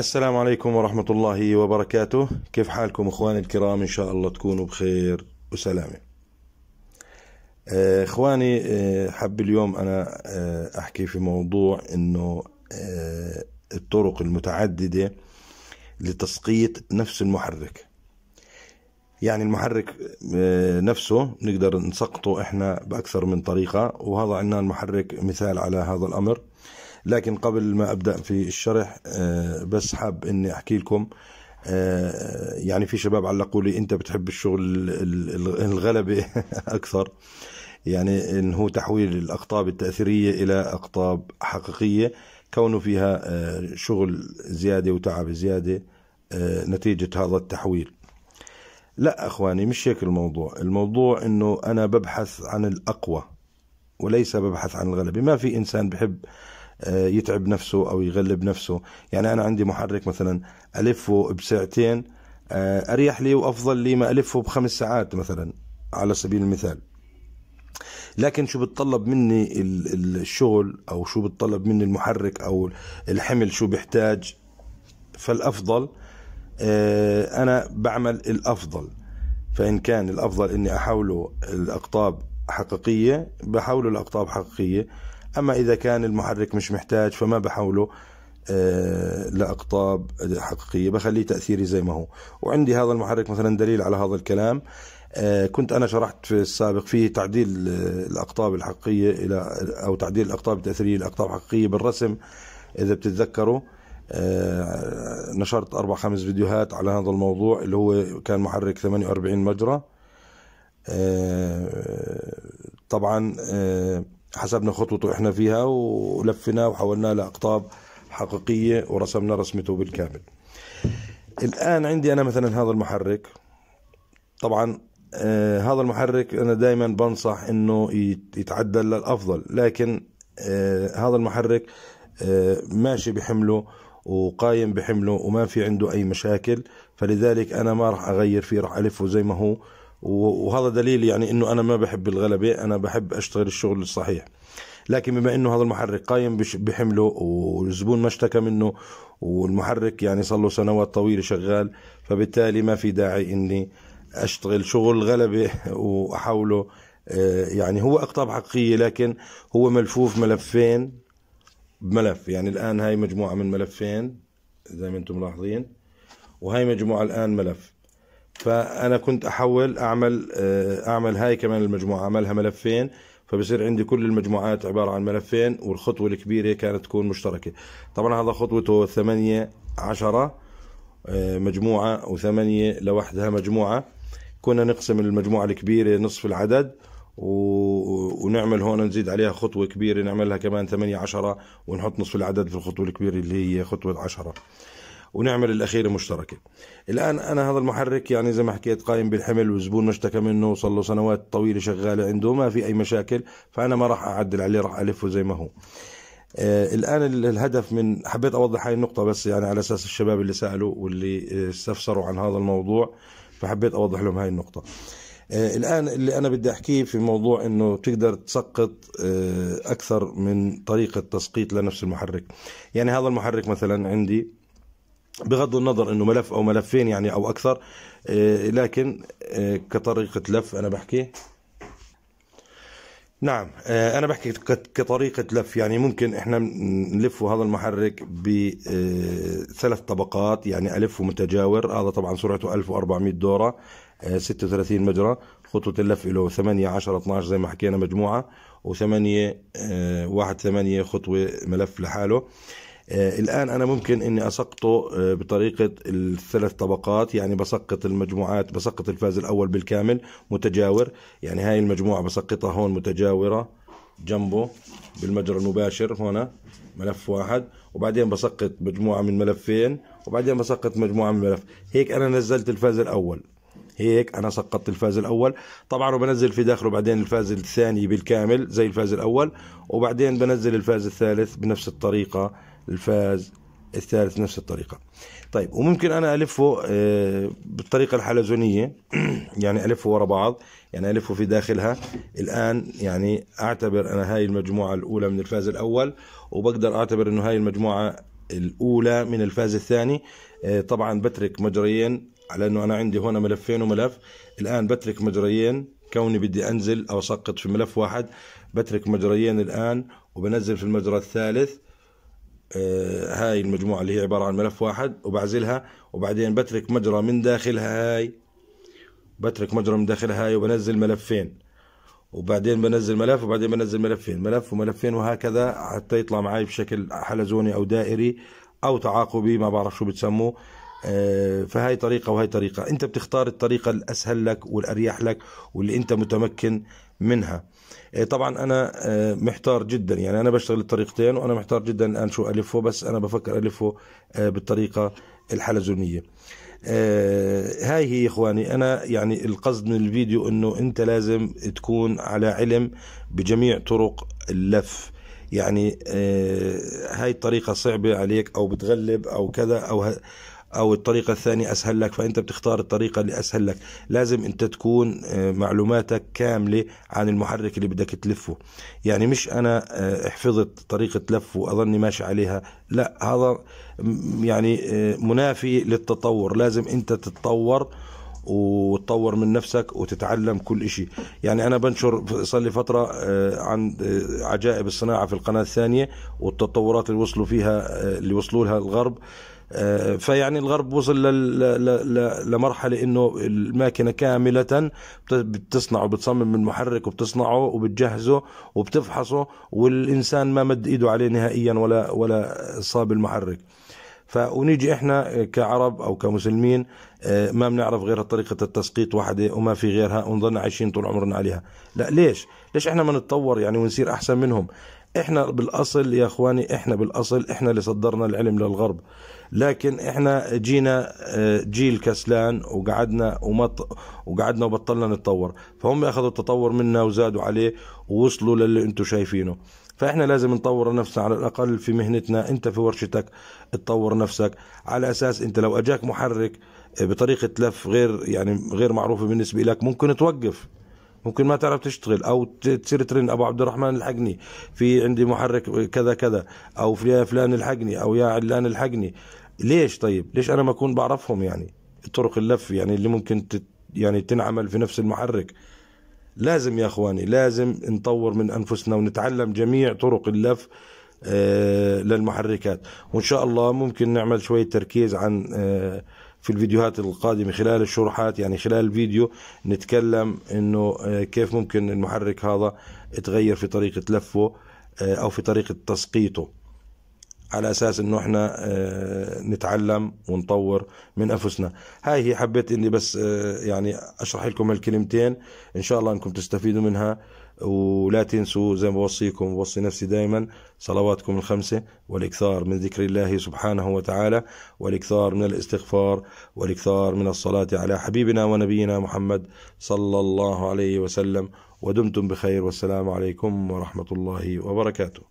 السلام عليكم ورحمة الله وبركاته كيف حالكم إخواني الكرام إن شاء الله تكونوا بخير وسلامة آه، إخواني آه، حب اليوم أنا آه، أحكي في موضوع أنه الطرق المتعددة لتسقيط نفس المحرك يعني المحرك نفسه نقدر نسقطه إحنا بأكثر من طريقة وهذا عنا المحرك مثال على هذا الأمر لكن قبل ما أبدأ في الشرح آه، بس حاب أني أحكي لكم آه، يعني في شباب علقوا لي أنت بتحب الشغل الغلبة أكثر يعني إن هو تحويل الأقطاب التأثيرية إلى أقطاب حقيقية كونه فيها آه، شغل زيادة وتعب زيادة نتيجة هذا التحويل لا أخواني مش هيك الموضوع الموضوع أنه أنا ببحث عن الأقوى وليس ببحث عن الغلبة ما في إنسان بحب آه، يتعب نفسه او يغلب نفسه يعني انا عندي محرك مثلا الفه بساعتين آه، اريح لي وافضل لي ما الفه بخمس ساعات مثلا على سبيل المثال لكن شو بتطلب مني الشغل او شو بتطلب مني المحرك او الحمل شو بيحتاج فالافضل آه، انا بعمل الافضل فان كان الافضل اني احوله الاقطاب حقيقيه بحوله الاقطاب حقيقيه أما إذا كان المحرك مش محتاج فما بحوله آه، لأقطاب حقيقية بخليه تأثيري زي ما هو وعندي هذا المحرك مثلا دليل على هذا الكلام آه، كنت أنا شرحت في السابق فيه تعديل الأقطاب الحقيقية إلى أو تعديل الأقطاب التأثيرية لأقطاب حقيقية بالرسم إذا بتتذكروا آه، نشرت أربع خمس فيديوهات على هذا الموضوع اللي هو كان محرك 48 مجرى طبعا حسبنا خطوته احنا فيها ولفنا وحولناها لاقطاب حقيقيه ورسمنا رسمته بالكامل الان عندي انا مثلا هذا المحرك طبعا آه هذا المحرك انا دائما بنصح انه يتعدل للافضل لكن آه هذا المحرك آه ماشي بحمله وقايم بحمله وما في عنده اي مشاكل فلذلك انا ما راح اغير فيه راح الفه زي ما هو وهذا دليل يعني انه انا ما بحب الغلبه انا بحب اشتغل الشغل الصحيح لكن بما انه هذا المحرك قايم بحمله والزبون ما اشتكى منه والمحرك يعني صار له سنوات طويله شغال فبالتالي ما في داعي اني اشتغل شغل غلبه واحاوله آه، يعني هو اقطاب حقيقيه لكن هو ملفوف ملفين بملف يعني الان هاي مجموعه من ملفين زي ما انتم ملاحظين وهي مجموعه الان ملف فانا كنت احول اعمل آه، اعمل هاي كمان المجموعه اعملها ملفين فبصير عندي كل المجموعات عباره عن ملفين والخطوه الكبيره كانت تكون مشتركه طبعا هذا خطوته 8 10 آه، مجموعه و8 لوحدها مجموعه كنا نقسم المجموعه الكبيره نصف العدد و... ونعمل هون نزيد عليها خطوه كبيره نعملها كمان 8 10 ونحط نصف العدد في الخطوه الكبيره اللي هي خطوه 10 ونعمل الاخيره مشتركه الان انا هذا المحرك يعني زي ما حكيت قائم بالحمل والزبون ما اشتكى منه وصار له سنوات طويله شغاله عنده ما في اي مشاكل فانا ما راح اعدل عليه راح الفه زي ما هو آه الان الهدف من حبيت اوضح هاي النقطه بس يعني على اساس الشباب اللي سالوا واللي آه، استفسروا عن هذا الموضوع فحبيت اوضح لهم هاي النقطه آه، الان اللي انا بدي احكيه في موضوع انه تقدر تسقط آه، اكثر من طريقه تسقيط لنفس المحرك يعني هذا المحرك مثلا عندي بغض النظر انه ملف او ملفين يعني او اكثر آه، لكن آه، كطريقه لف انا بحكي نعم آه، انا بحكي كطريقه لف يعني ممكن احنا نلف هذا المحرك بثلاث طبقات يعني الف متجاور هذا طبعا سرعته 1400 دوره 36 مجرى خطوه اللف له 8 10 12 زي ما حكينا مجموعه و8 1 8 خطوه ملف لحاله آه، الآن أنا ممكن أني أسقطه آه، بطريقة الثلاث طبقات يعني بسقط المجموعات بسقط الفاز الأول بالكامل متجاور يعني هاي المجموعة بسقطها هون متجاورة جنبه بالمجرى المباشر هنا ملف واحد وبعدين بسقط مجموعة من ملفين وبعدين بسقط مجموعة من ملف هيك أنا نزلت الفاز الأول هيك انا سقطت الفاز الاول طبعا وبنزل في داخله بعدين الفاز الثاني بالكامل زي الفاز الاول وبعدين بنزل الفاز الثالث بنفس الطريقه الفاز الثالث نفس الطريقة طيب وممكن أنا ألفه آه، بالطريقة الحلزونية يعني ألفه وراء بعض يعني ألفه في داخلها الآن يعني أعتبر أنا هاي المجموعة الأولى من الفاز الأول وبقدر أعتبر أنه هاي المجموعة الأولى من الفاز الثاني آه، طبعا بترك مجريين على أنه أنا عندي هنا ملفين وملف الآن بترك مجريين كوني بدي أنزل أو أسقط في ملف واحد بترك مجريين الآن وبنزل في المجرى الثالث آه، هاي المجموعة اللي هي عبارة عن ملف واحد وبعزلها وبعدين بترك مجرى من داخلها هاي بترك مجرى من داخلها هاي وبنزل ملفين وبعدين بنزل ملف وبعدين بنزل ملفين ملف وملفين وهكذا حتى يطلع معي بشكل حلزوني او دائري او تعاقبي ما بعرف شو بتسموه آه، فهاي طريقة وهاي طريقة انت بتختار الطريقة الاسهل لك والاريح لك واللي انت متمكن منها إيه، طبعا انا آه، محتار جدا يعني انا بشتغل الطريقتين وانا محتار جدا الان شو الفه بس انا بفكر الفه آه، بالطريقه الحلزونيه آه، هاي هي اخواني انا يعني القصد من الفيديو انه انت لازم تكون على علم بجميع طرق اللف يعني هاي الطريقة صعبة عليك أو بتغلب أو كذا أو او الطريقه الثانيه اسهل لك فانت بتختار الطريقه اللي اسهل لك لازم انت تكون آه، معلوماتك كامله عن المحرك اللي بدك تلفه يعني مش انا آه، حفظت طريقه لف واظني ماشي عليها لا هذا يعني آه، منافي للتطور لازم انت تتطور وتطور من نفسك وتتعلم كل شيء يعني أنا بنشر صار لي فترة عن عجائب الصناعة في القناة الثانية والتطورات اللي وصلوا فيها اللي وصلوا لها الغرب فيعني الغرب وصل لمرحلة انه الماكينة كاملة وبتصمم بتصمم المحرك وبتصنعه وبتجهزه وبتفحصه والانسان ما مد ايده عليه نهائيا ولا ولا صاب المحرك ف ونيجي احنا كعرب او كمسلمين آه، ما بنعرف غير طريقه التسقيط واحده وما في غيرها ونظن عايشين طول عمرنا عليها لا ليش ليش احنا ما نتطور يعني ونصير احسن منهم احنا بالاصل يا اخواني احنا بالاصل احنا اللي صدرنا العلم للغرب لكن احنا جينا آه، جيل كسلان وقعدنا ومط وقعدنا وبطلنا نتطور فهم اخذوا التطور منا وزادوا عليه ووصلوا للي انتم شايفينه فاحنا لازم نطور نفسنا على الاقل في مهنتنا انت في ورشتك تطور نفسك على اساس انت لو اجاك محرك آه، بطريقه لف غير يعني غير معروفه بالنسبه لك ممكن توقف ممكن ما تعرف تشتغل او تصير ترن ابو عبد الرحمن الحقني في عندي محرك كذا كذا او فلان الحقني او يا علان الحقني ليش طيب ليش انا ما اكون بعرفهم يعني طرق اللف يعني اللي ممكن يعني تنعمل في نفس المحرك لازم يا اخواني لازم نطور من انفسنا ونتعلم جميع طرق اللف آه، للمحركات وان شاء الله ممكن نعمل شويه تركيز عن آه، في الفيديوهات القادمة خلال الشروحات يعني خلال الفيديو نتكلم انه آه، كيف ممكن المحرك هذا تغير في طريقة لفه آه، او في طريقة تسقيطه على اساس انه احنا آه، نتعلم ونطور من انفسنا هاي هي حبيت اني بس يعني اشرح لكم الكلمتين ان شاء الله انكم تستفيدوا منها ولا تنسوا زي ما بوصيكم بوصي نفسي دائما صلواتكم الخمسة والإكثار من ذكر الله سبحانه وتعالى والإكثار من الاستغفار والإكثار من الصلاة على حبيبنا ونبينا محمد صلى الله عليه وسلم ودمتم بخير والسلام عليكم ورحمة الله وبركاته